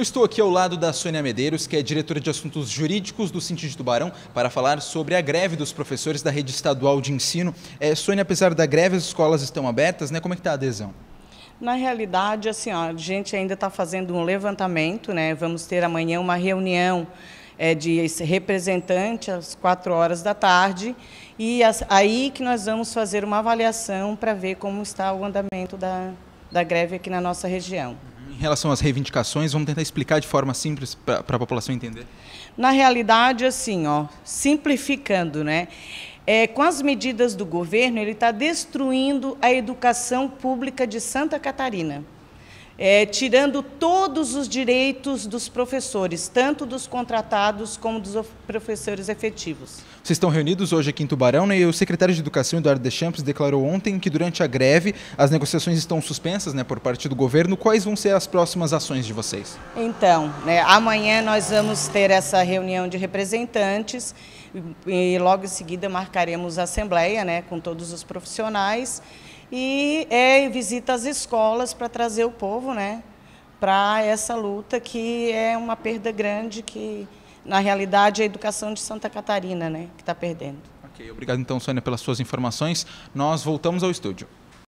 Eu estou aqui ao lado da Sônia Medeiros, que é diretora de assuntos jurídicos do Cinti de Tubarão, para falar sobre a greve dos professores da rede estadual de ensino. É, Sônia, apesar da greve, as escolas estão abertas, né? Como é que está a adesão? Na realidade, assim, ó, a gente ainda está fazendo um levantamento, né? Vamos ter amanhã uma reunião é, de representante às quatro horas da tarde e as, aí que nós vamos fazer uma avaliação para ver como está o andamento da, da greve aqui na nossa região relação às reivindicações? Vamos tentar explicar de forma simples para a população entender. Na realidade, assim, ó, simplificando, né? É, com as medidas do governo, ele está destruindo a educação pública de Santa Catarina é, tirando todos os direitos dos professores, tanto dos contratados como dos professores efetivos. Vocês estão reunidos hoje aqui em Tubarão né, e o secretário de Educação, Eduardo Deschamps, declarou ontem que durante a greve as negociações estão suspensas né, por parte do governo. Quais vão ser as próximas ações de vocês? Então, né, amanhã nós vamos ter essa reunião de representantes e logo em seguida marcaremos a assembleia né, com todos os profissionais e é, visita as escolas para trazer o povo né, para essa luta, que é uma perda grande que, na realidade, é a educação de Santa Catarina né, que está perdendo. Ok, obrigado então, Sônia, pelas suas informações. Nós voltamos ao estúdio.